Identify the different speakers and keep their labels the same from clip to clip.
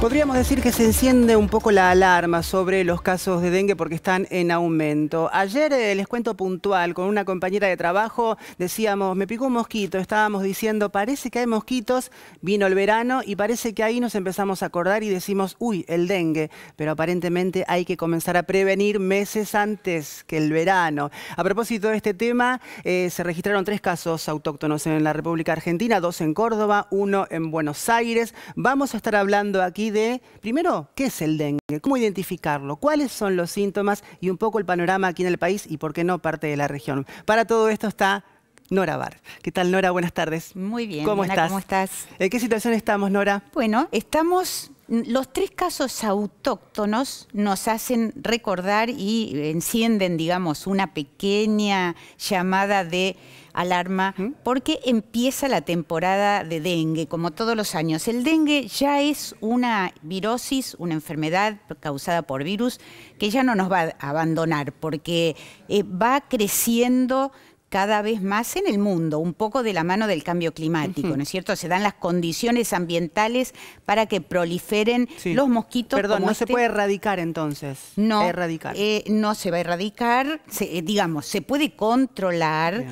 Speaker 1: Podríamos decir que se enciende un poco la alarma sobre los casos de dengue porque están en aumento. Ayer eh, les cuento puntual, con una compañera de trabajo decíamos, me picó un mosquito, estábamos diciendo, parece que hay mosquitos, vino el verano y parece que ahí nos empezamos a acordar y decimos, uy, el dengue, pero aparentemente hay que comenzar a prevenir meses antes que el verano. A propósito de este tema, eh, se registraron tres casos autóctonos en la República Argentina, dos en Córdoba, uno en Buenos Aires. Vamos a estar hablando aquí de, primero, ¿qué es el dengue? ¿Cómo identificarlo? ¿Cuáles son los síntomas? Y un poco el panorama aquí en el país y, por qué no, parte de la región. Para todo esto está Nora Bar. ¿Qué tal, Nora? Buenas tardes. Muy bien. ¿Cómo ¿Cómo estás? ¿En qué situación estamos, Nora? Bueno,
Speaker 2: estamos los tres casos autóctonos nos hacen recordar y encienden, digamos, una pequeña llamada de alarma porque empieza la temporada de dengue, como todos los años. El dengue ya es una virosis, una enfermedad causada por virus que ya no nos va a abandonar porque eh, va creciendo cada vez más en el mundo, un poco de la mano del cambio climático, ¿no es cierto? Se dan las condiciones ambientales para que proliferen los mosquitos. Perdón, no se este. puede
Speaker 1: erradicar entonces. No,
Speaker 2: erradicar. Eh, no se va a erradicar, eh, digamos, se puede controlar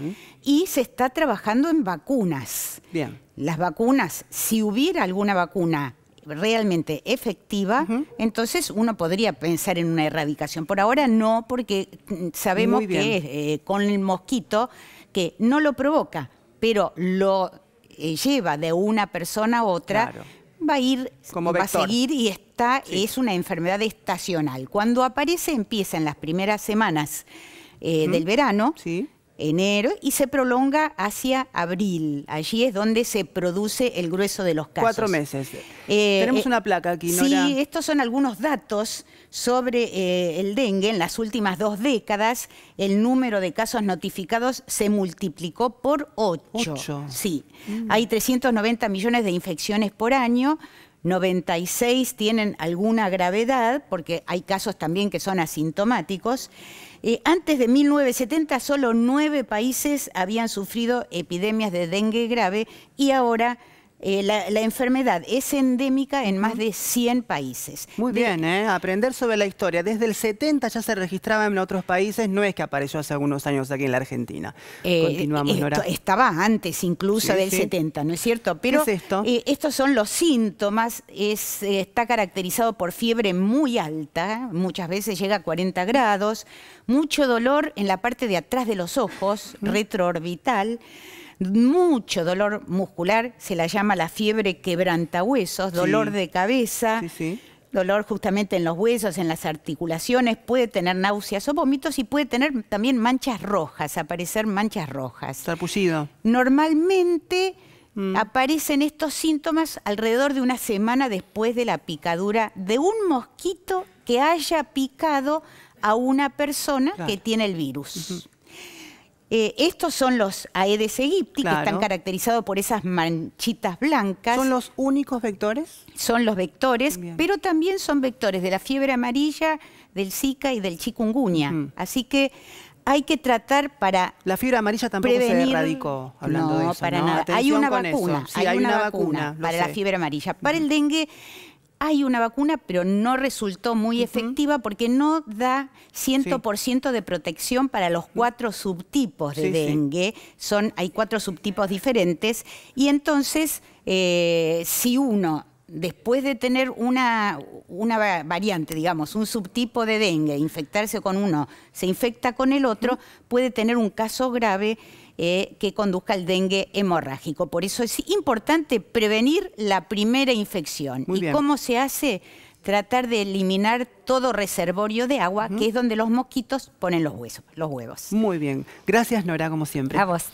Speaker 2: y se está trabajando en vacunas. Bien. Las vacunas, si hubiera alguna vacuna realmente efectiva, entonces uno podría pensar en una erradicación. Por ahora no, porque mm, sabemos que eh, con el mosquito que no lo provoca, pero lo eh, lleva de una persona a otra. va a ir, va a seguir y está, es una enfermedad estacional. Cuando aparece empieza en las primeras semanas eh, del verano, enero y se prolonga hacia abril. Allí es donde se produce el grueso de los casos. Cuatro meses. Eh, Tenemos eh, una placa aquí, Sí, estos son algunos datos sobre eh, el dengue. En las últimas dos décadas, el número de casos notificados se multiplicó por ocho. Sí. Mm. Hay 390 millones de infecciones por año. 96 tienen alguna gravedad, porque hay casos también que son asintomáticos. Eh, antes de 1970 solo nueve países habían sufrido epidemias de dengue grave y ahora eh, la, enfermedad es endémica en más de 100
Speaker 1: países. Muy bien, ¿eh? aprender sobre la historia. Desde el 70 ya se registraba en otros países, no es que apareció hace algunos años aquí en la Argentina. Eh, Continuamos, esto, Estaba antes
Speaker 2: incluso del 70,
Speaker 1: ¿no es cierto? Pero
Speaker 2: estos son los síntomas. está caracterizado por fiebre muy alta, muchas veces llega a 40 grados, mucho dolor en la parte de atrás de los ojos, retroorbital mucho dolor muscular, se la llama la fiebre quebrantahuesos, dolor de cabeza. dolor justamente en los huesos, en las articulaciones, puede tener náuseas o vómitos y puede tener también manchas rojas, aparecer manchas rojas. Sarpullido. Normalmente mm. aparecen estos síntomas alrededor de una semana después de la picadura de un mosquito que haya picado a una persona que tiene el virus. Eh, estos son los Aedes aegypti que están caracterizados por esas manchitas blancas. ¿Son los únicos vectores? Son los vectores, pero también son vectores de la fiebre amarilla, del Zika y del chikungunya. Así que hay que tratar para La fiebre amarilla tampoco se erradicó, hablando de eso. no, para nada. hay una vacuna. hay, una, vacuna, para la fiebre amarilla. Para el dengue hay una vacuna, pero no resultó muy efectiva porque no da 100% de protección para los cuatro subtipos de dengue. Son, hay cuatro subtipos diferentes. Y entonces, eh, si uno, después de tener una, una variante, digamos, un subtipo de dengue, infectarse con uno, se infecta con el otro, puede tener un caso grave eh, que conduzca al dengue hemorrágico. Por eso es importante prevenir la primera infección. ¿Y cómo se hace? Tratar de eliminar todo reservorio de agua, que es donde los mosquitos ponen
Speaker 1: los, huesos, los huevos. Muy bien. Gracias, Nora, como siempre. A vos.